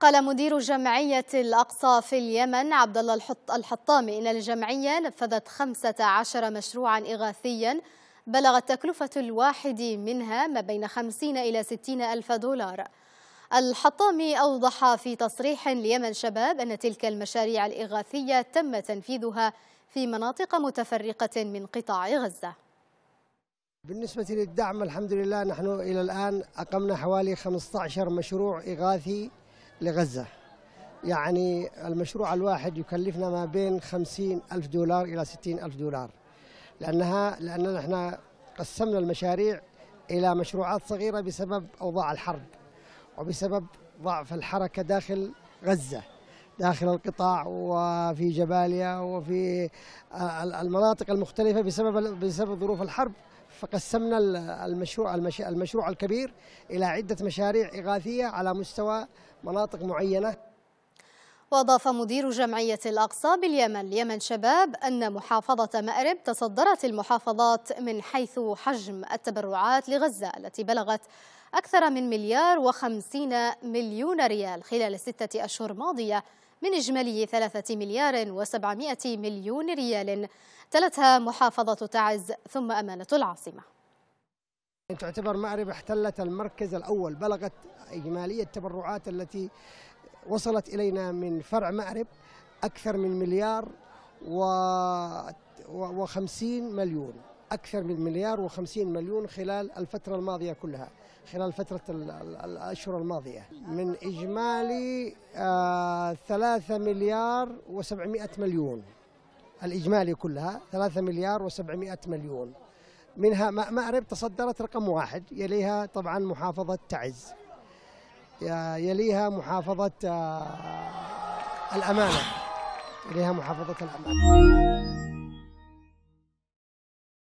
قال مدير جمعية الأقصى في اليمن عبد الله الحطامي إن الجمعية نفذت 15 مشروعا إغاثيا بلغت تكلفة الواحد منها ما بين 50 إلى 60 ألف دولار الحطامي أوضح في تصريح ليمن شباب أن تلك المشاريع الإغاثية تم تنفيذها في مناطق متفرقة من قطاع غزة بالنسبة للدعم الحمد لله نحن إلى الآن أقمنا حوالي 15 مشروع إغاثي لغزة يعني المشروع الواحد يكلفنا ما بين خمسين ألف دولار إلى ستين ألف دولار لأنها لأننا إحنا قسمنا المشاريع إلى مشروعات صغيرة بسبب أوضاع الحرب وبسبب ضعف الحركة داخل غزة داخل القطاع وفي جباليا وفي آه، المناطق المختلفة بسبب بسبب ظروف الحرب فقسمنا المشروع المشروع الكبير إلى عدة مشاريع إغاثية على مستوى مناطق معينة وأضاف مدير جمعية الأقصى باليمن يمن شباب أن محافظة مأرب تصدرت المحافظات من حيث حجم التبرعات لغزة التي بلغت أكثر من مليار وخمسين مليون ريال خلال الستة أشهر ماضية من إجمالي ثلاثة مليار وسبعمائة مليون ريال تلتها محافظة تعز ثم أمانة العاصمة تعتبر مأرب احتلت المركز الأول بلغت إجمالية التبرعات التي وصلت إلينا من فرع مأرب أكثر من مليار و... وخمسين مليون أكثر من مليار وخمسين مليون خلال الفترة الماضية كلها خلال فترة الأشهر الماضية من إجمالي آه، ثلاثة مليار وسبعمائة مليون الإجمالي كلها ثلاثة مليار وسبعمائة مليون منها مأرب تصدرت رقم واحد يليها طبعا محافظة تعز آه، يليها محافظة آه، الأمانة يليها محافظة الأمانة